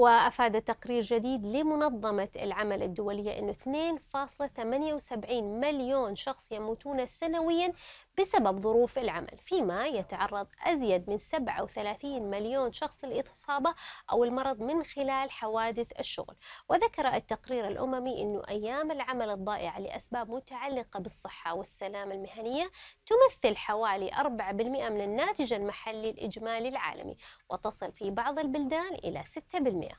وأفاد تقرير جديد لمنظمة العمل الدولية أن 2.78 مليون شخص يموتون سنويا بسبب ظروف العمل فيما يتعرض أزيد من 37 مليون شخص للإصابة أو المرض من خلال حوادث الشغل وذكر التقرير الأممي أن أيام العمل الضائعة لأسباب متعلقة بالصحة والسلامة المهنية تمثل حوالي 4% من الناتج المحلي الإجمالي العالمي وتصل في بعض البلدان إلى 6%